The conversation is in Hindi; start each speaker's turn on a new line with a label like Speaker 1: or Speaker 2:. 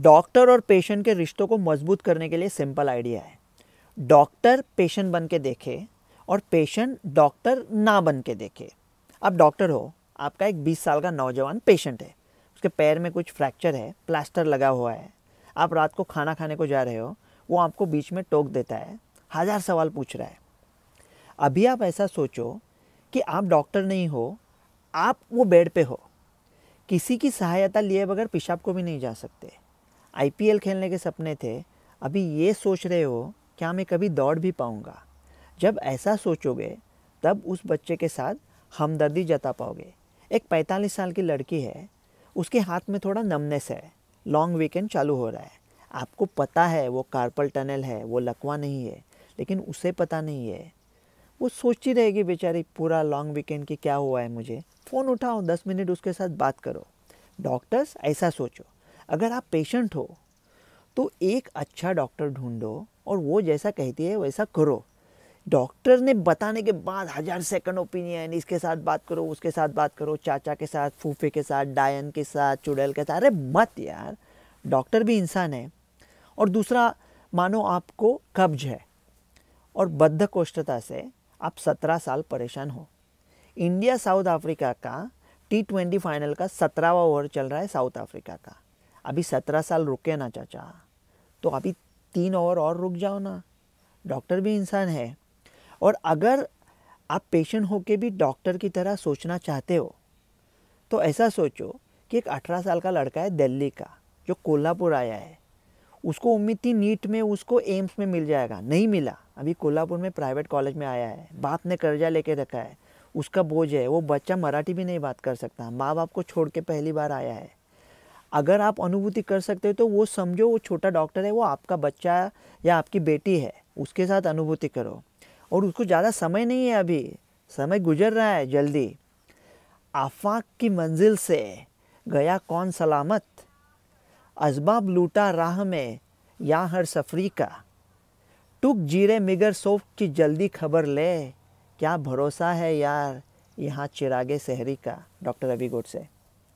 Speaker 1: डॉक्टर और पेशेंट के रिश्तों को मजबूत करने के लिए सिंपल आइडिया है डॉक्टर पेशेंट बन के देखे और पेशेंट डॉक्टर ना बन के देखे आप डॉक्टर हो आपका एक 20 साल का नौजवान पेशेंट है उसके पैर में कुछ फ्रैक्चर है प्लास्टर लगा हुआ है आप रात को खाना खाने को जा रहे हो वो आपको बीच में टोक देता है हज़ार सवाल पूछ रहा है अभी आप ऐसा सोचो कि आप डॉक्टर नहीं हो आप वो बेड पे हो किसी की सहायता लिए बगैर पेशाब को भी नहीं जा सकते आईपीएल खेलने के सपने थे अभी ये सोच रहे हो क्या मैं कभी दौड़ भी पाऊँगा जब ऐसा सोचोगे तब उस बच्चे के साथ हमदर्दी जता पाओगे एक 45 साल की लड़की है उसके हाथ में थोड़ा नमनेस है लॉन्ग वीकेंड चालू हो रहा है आपको पता है वो कार्पल टनल है वो लकवा नहीं है लेकिन उसे पता नहीं है वो सोचती रहेगी बेचारी पूरा लॉन्ग वीकेंड की क्या हुआ है मुझे फ़ोन उठाओ दस मिनट उसके साथ बात करो डॉक्टर्स ऐसा सोचो अगर आप पेशेंट हो तो एक अच्छा डॉक्टर ढूंढो और वो जैसा कहती है वैसा करो डॉक्टर ने बताने के बाद हज़ार सेकंड ओपिनियन इसके साथ बात करो उसके साथ बात करो चाचा के साथ फूफे के साथ डायन के साथ चुड़ैल के साथ अरे मत यार डॉक्टर भी इंसान है और दूसरा मानो आपको कब्ज है और बद्ध कोष्ठता से आप सत्रह साल परेशान हो इंडिया साउथ अफ्रीका का टी ट्वेंटी फाइनल का सत्रहवा ओवर चल रहा है साउथ अफ्रीका का अभी सत्रह साल रुके ना चाचा तो अभी तीन और और रुक जाओ ना डॉक्टर भी इंसान है और अगर आप पेशेंट हो के भी डॉक्टर की तरह सोचना चाहते हो तो ऐसा सोचो कि एक अठारह साल का लड़का है दिल्ली का जो कोल्हापुर आया है उसको उम्मीद थी नीट में उसको एम्स में मिल जाएगा नहीं मिला अभी कोल्हापुर में प्राइवेट कॉलेज में आया है बाप ने कर्जा लेके रखा है उसका बोझ है वो बच्चा मराठी भी नहीं बात कर सकता माँ बाप को छोड़ के पहली बार आया है अगर आप अनुभूति कर सकते हो तो वो समझो वो छोटा डॉक्टर है वो आपका बच्चा या आपकी बेटी है उसके साथ अनुभूति करो और उसको ज़्यादा समय नहीं है अभी समय गुजर रहा है जल्दी आफाक की मंजिल से गया कौन सलामत असबाब लूटा राह में या हर सफरी का टुक जीरे मिगर सोफ की जल्दी खबर ले क्या भरोसा है यार यहाँ चिरागे शहरी का डॉक्टर अभी से